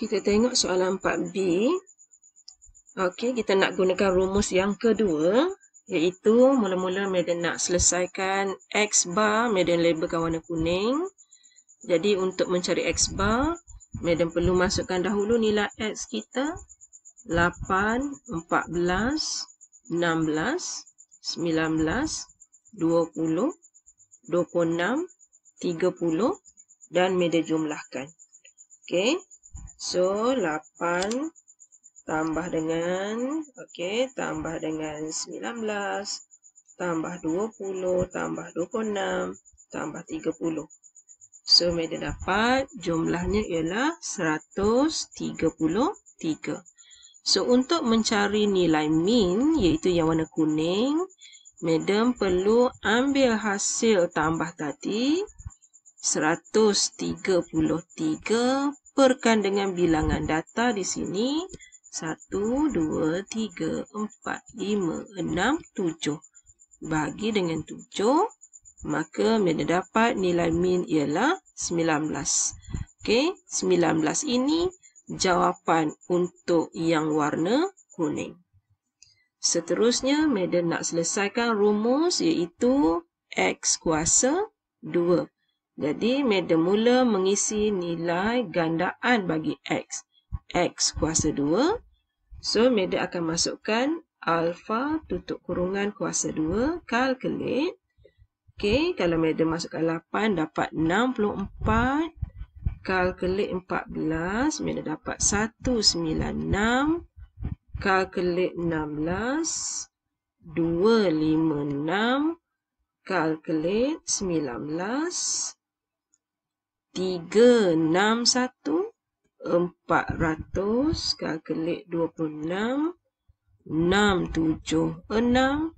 Kita tengok soalan 4B. Okey, kita nak gunakan rumus yang kedua. Iaitu mula-mula Medan nak selesaikan X bar Medan labelkan warna kuning. Jadi untuk mencari X bar, Medan perlu masukkan dahulu nilai X kita. 8, 14, 16, 19, 20, 26, 30 dan Medan jumlahkan. Okey, So, 8 tambah dengan, okey, tambah dengan 19, tambah 20, tambah 26, tambah 30. So, Meda dapat jumlahnya ialah 133. So, untuk mencari nilai min iaitu yang warna kuning, Madam perlu ambil hasil tambah tadi, 133 Perkan dengan bilangan data di sini. 1, 2, 3, 4, 5, 6, 7. Bagi dengan 7. Maka Medan dapat nilai min ialah 19. Okey. 19 ini jawapan untuk yang warna kuning. Seterusnya Medan nak selesaikan rumus iaitu X kuasa 2. Jadi, meda mula mengisi nilai gandaan bagi X. X kuasa 2. So, meda akan masukkan alfa tutup kurungan kuasa 2. Calculate. Okay, kalau meda masukkan 8, dapat 64. Calculate 14. Meda dapat 196. Calculate 16. 256. Calculate 19. 19 tiga enam satu empat ratus kalkulat dua puluh enam enam tujuh enam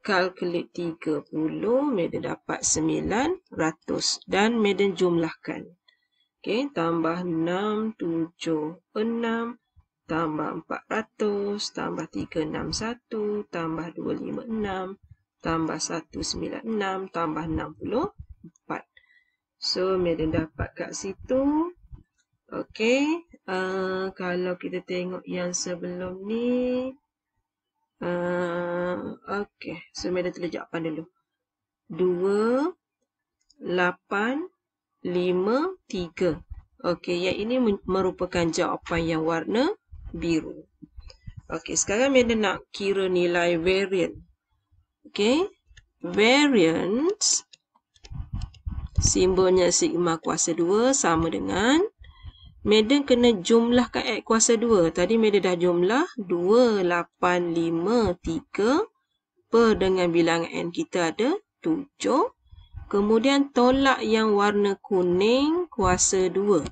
kalkulat tiga puluh medan dapat sembilan ratus dan medan jumlahkan. Okay, tambah enam tujuh enam tambah empat ratus tambah tiga enam satu tambah dua lima enam tambah satu sembilan enam tambah enam puluh empat. So, Mary dapat kat situ. Okay. Uh, kalau kita tengok yang sebelum ni. Uh, okay. So, Mary tulis jawapan dulu. Dua, lapan, lima, tiga. Okay. Yang ini merupakan jawapan yang warna biru. Okay. Sekarang Mary nak kira nilai variant. Okay. Variance. Simbolnya sigma kuasa 2 sama dengan Madden kena jumlahkan X kuasa 2. Tadi Madden dah jumlah 2853 per dengan bilangan N kita ada 7. Kemudian tolak yang warna kuning kuasa 2.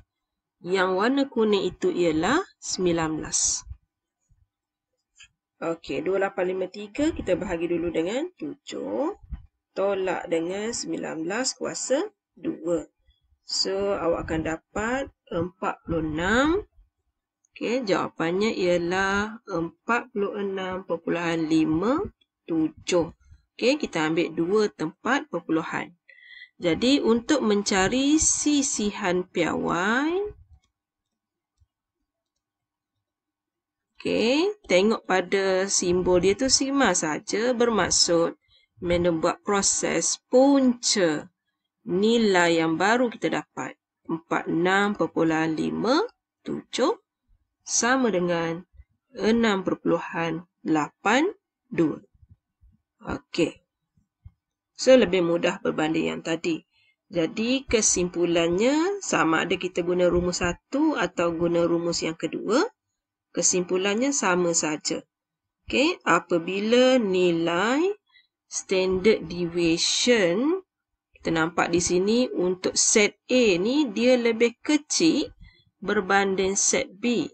Yang warna kuning itu ialah 19. Okey, 2853 kita bahagi dulu dengan 7. Tolak dengan 19 kuasa 2. 2. So, awak akan dapat 46. Okey, jawapannya ialah 46.57. Okey, kita ambil dua tempat perpuluhan. Jadi, untuk mencari sisihan piawai. okey, tengok pada simbol dia tu sigma saja bermaksud. Menembuat proses punca nilai yang baru kita dapat 46.57 sama dengan 6.82. Okey. So lebih mudah berbanding yang tadi. Jadi kesimpulannya sama ada kita guna rumus satu atau guna rumus yang kedua, kesimpulannya sama saja. Okey, apabila nilai standard deviation kita nampak di sini untuk set A ni dia lebih kecil berbanding set B.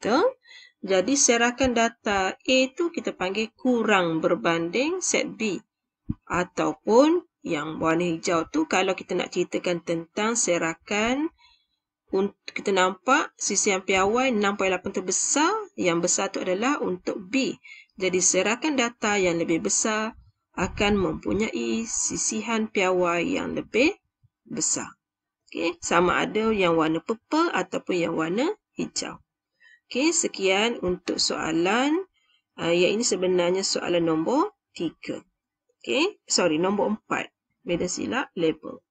Betul? Jadi serakan data A tu kita panggil kurang berbanding set B. Ataupun yang warna hijau tu kalau kita nak ceritakan tentang serakan kita nampak sisi yang piawai 6.8 terbesar, yang besar tu adalah untuk B. Jadi serakan data yang lebih besar akan mempunyai sisihan piawai yang lebih besar. Okey, sama ada yang warna purple ataupun yang warna hijau. Okey, sekian untuk soalan uh, yang ini sebenarnya soalan nombor 3. Okey, sorry nombor 4. Beda silap label.